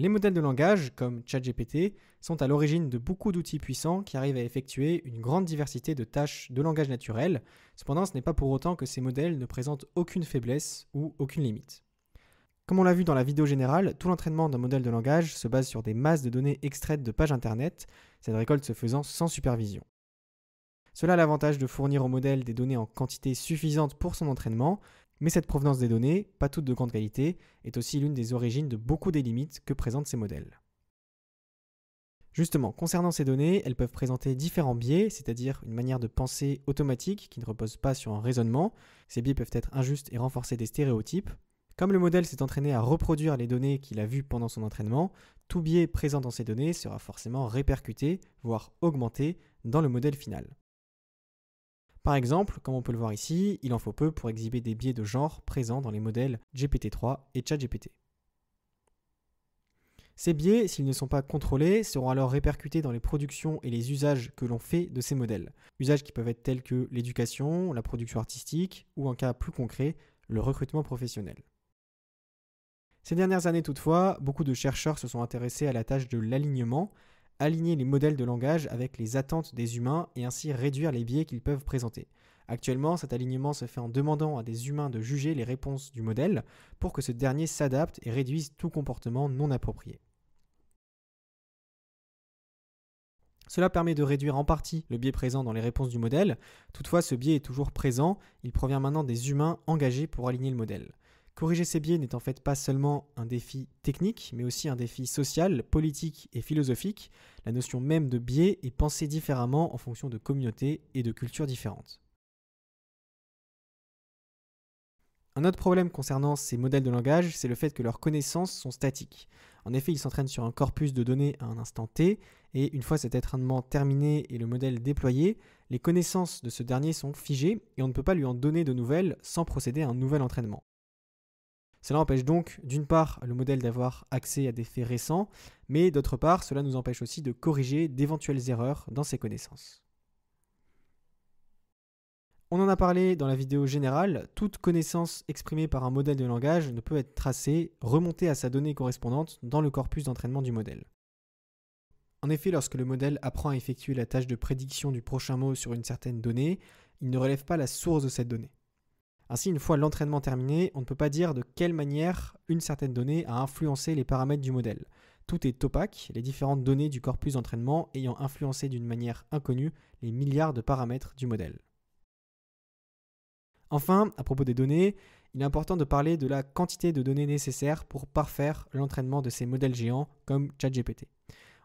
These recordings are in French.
Les modèles de langage, comme ChatGPT, sont à l'origine de beaucoup d'outils puissants qui arrivent à effectuer une grande diversité de tâches de langage naturel. Cependant, ce n'est pas pour autant que ces modèles ne présentent aucune faiblesse ou aucune limite. Comme on l'a vu dans la vidéo générale, tout l'entraînement d'un modèle de langage se base sur des masses de données extraites de pages Internet, cette récolte se faisant sans supervision. Cela a l'avantage de fournir au modèle des données en quantité suffisante pour son entraînement, mais cette provenance des données, pas toutes de grande qualité, est aussi l'une des origines de beaucoup des limites que présentent ces modèles. Justement, concernant ces données, elles peuvent présenter différents biais, c'est-à-dire une manière de penser automatique qui ne repose pas sur un raisonnement. Ces biais peuvent être injustes et renforcer des stéréotypes. Comme le modèle s'est entraîné à reproduire les données qu'il a vues pendant son entraînement, tout biais présent dans ces données sera forcément répercuté, voire augmenté, dans le modèle final. Par exemple, comme on peut le voir ici, il en faut peu pour exhiber des biais de genre présents dans les modèles GPT-3 et ChatGPT. Ces biais, s'ils ne sont pas contrôlés, seront alors répercutés dans les productions et les usages que l'on fait de ces modèles. Usages qui peuvent être tels que l'éducation, la production artistique ou en cas plus concret, le recrutement professionnel. Ces dernières années toutefois, beaucoup de chercheurs se sont intéressés à la tâche de l'alignement, aligner les modèles de langage avec les attentes des humains et ainsi réduire les biais qu'ils peuvent présenter. Actuellement, cet alignement se fait en demandant à des humains de juger les réponses du modèle pour que ce dernier s'adapte et réduise tout comportement non approprié. Cela permet de réduire en partie le biais présent dans les réponses du modèle, toutefois ce biais est toujours présent, il provient maintenant des humains engagés pour aligner le modèle. Corriger ces biais n'est en fait pas seulement un défi technique, mais aussi un défi social, politique et philosophique. La notion même de biais est pensée différemment en fonction de communautés et de cultures différentes. Un autre problème concernant ces modèles de langage, c'est le fait que leurs connaissances sont statiques. En effet, ils s'entraînent sur un corpus de données à un instant t, et une fois cet entraînement terminé et le modèle déployé, les connaissances de ce dernier sont figées et on ne peut pas lui en donner de nouvelles sans procéder à un nouvel entraînement. Cela empêche donc, d'une part, le modèle d'avoir accès à des faits récents, mais d'autre part, cela nous empêche aussi de corriger d'éventuelles erreurs dans ses connaissances. On en a parlé dans la vidéo générale, toute connaissance exprimée par un modèle de langage ne peut être tracée, remontée à sa donnée correspondante dans le corpus d'entraînement du modèle. En effet, lorsque le modèle apprend à effectuer la tâche de prédiction du prochain mot sur une certaine donnée, il ne relève pas la source de cette donnée. Ainsi, une fois l'entraînement terminé, on ne peut pas dire de quelle manière une certaine donnée a influencé les paramètres du modèle. Tout est opaque, les différentes données du corpus d'entraînement ayant influencé d'une manière inconnue les milliards de paramètres du modèle. Enfin, à propos des données, il est important de parler de la quantité de données nécessaires pour parfaire l'entraînement de ces modèles géants comme ChatGPT.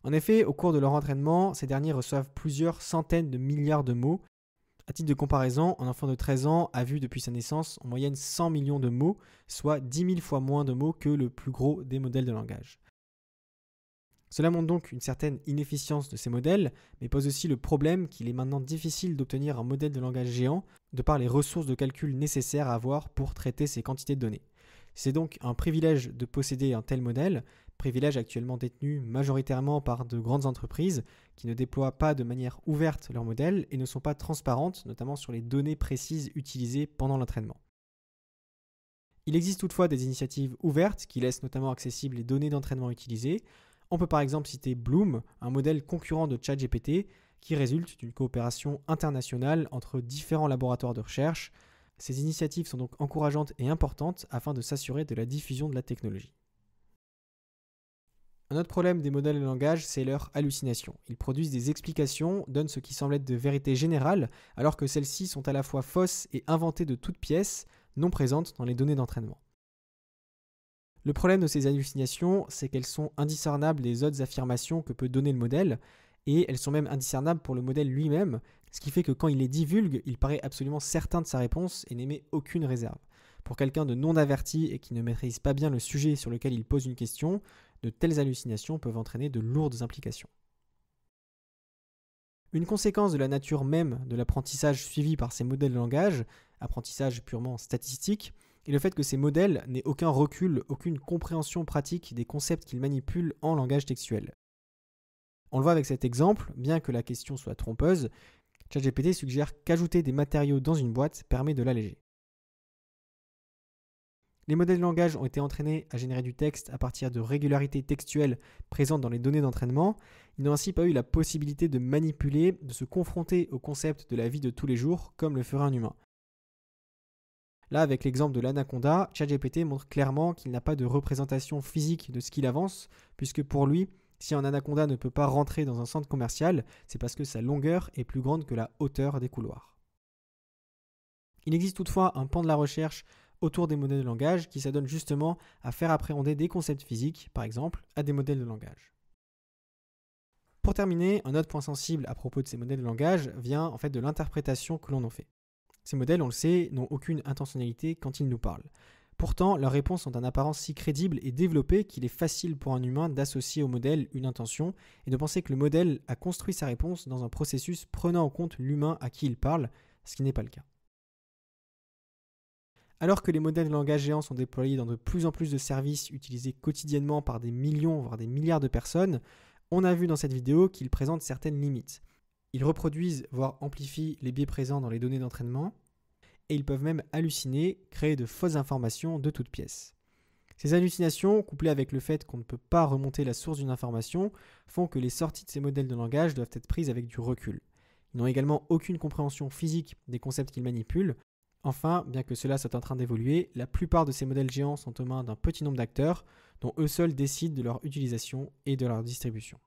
En effet, au cours de leur entraînement, ces derniers reçoivent plusieurs centaines de milliards de mots à titre de comparaison, un enfant de 13 ans a vu depuis sa naissance en moyenne 100 millions de mots, soit 10 000 fois moins de mots que le plus gros des modèles de langage. Cela montre donc une certaine inefficience de ces modèles, mais pose aussi le problème qu'il est maintenant difficile d'obtenir un modèle de langage géant de par les ressources de calcul nécessaires à avoir pour traiter ces quantités de données. C'est donc un privilège de posséder un tel modèle, Privilèges actuellement détenus majoritairement par de grandes entreprises qui ne déploient pas de manière ouverte leurs modèles et ne sont pas transparentes, notamment sur les données précises utilisées pendant l'entraînement. Il existe toutefois des initiatives ouvertes qui laissent notamment accessibles les données d'entraînement utilisées. On peut par exemple citer Bloom, un modèle concurrent de ChatGPT qui résulte d'une coopération internationale entre différents laboratoires de recherche. Ces initiatives sont donc encourageantes et importantes afin de s'assurer de la diffusion de la technologie. Un autre problème des modèles de langage, c'est leur hallucination. Ils produisent des explications, donnent ce qui semble être de vérité générale, alors que celles-ci sont à la fois fausses et inventées de toutes pièces, non présentes dans les données d'entraînement. Le problème de ces hallucinations, c'est qu'elles sont indiscernables des autres affirmations que peut donner le modèle, et elles sont même indiscernables pour le modèle lui-même, ce qui fait que quand il les divulgue, il paraît absolument certain de sa réponse et n'émet aucune réserve. Pour quelqu'un de non averti et qui ne maîtrise pas bien le sujet sur lequel il pose une question, de telles hallucinations peuvent entraîner de lourdes implications. Une conséquence de la nature même de l'apprentissage suivi par ces modèles de langage, apprentissage purement statistique, est le fait que ces modèles n'aient aucun recul, aucune compréhension pratique des concepts qu'ils manipulent en langage textuel. On le voit avec cet exemple, bien que la question soit trompeuse, ChatGPT suggère qu'ajouter des matériaux dans une boîte permet de l'alléger. Les modèles de langage ont été entraînés à générer du texte à partir de régularités textuelles présentes dans les données d'entraînement. Ils n'ont ainsi pas eu la possibilité de manipuler, de se confronter au concept de la vie de tous les jours comme le ferait un humain. Là, avec l'exemple de l'anaconda, ChatGPT montre clairement qu'il n'a pas de représentation physique de ce qu'il avance, puisque pour lui, si un anaconda ne peut pas rentrer dans un centre commercial, c'est parce que sa longueur est plus grande que la hauteur des couloirs. Il existe toutefois un pan de la recherche autour des modèles de langage qui s'adonnent justement à faire appréhender des concepts physiques, par exemple, à des modèles de langage. Pour terminer, un autre point sensible à propos de ces modèles de langage vient en fait de l'interprétation que l'on en fait. Ces modèles, on le sait, n'ont aucune intentionnalité quand ils nous parlent. Pourtant, leurs réponses ont un apparence si crédible et développée qu'il est facile pour un humain d'associer au modèle une intention et de penser que le modèle a construit sa réponse dans un processus prenant en compte l'humain à qui il parle, ce qui n'est pas le cas. Alors que les modèles de langage géants sont déployés dans de plus en plus de services utilisés quotidiennement par des millions, voire des milliards de personnes, on a vu dans cette vidéo qu'ils présentent certaines limites. Ils reproduisent, voire amplifient les biais présents dans les données d'entraînement, et ils peuvent même halluciner, créer de fausses informations de toutes pièces. Ces hallucinations, couplées avec le fait qu'on ne peut pas remonter la source d'une information, font que les sorties de ces modèles de langage doivent être prises avec du recul. Ils n'ont également aucune compréhension physique des concepts qu'ils manipulent, Enfin, bien que cela soit en train d'évoluer, la plupart de ces modèles géants sont aux mains d'un petit nombre d'acteurs dont eux seuls décident de leur utilisation et de leur distribution.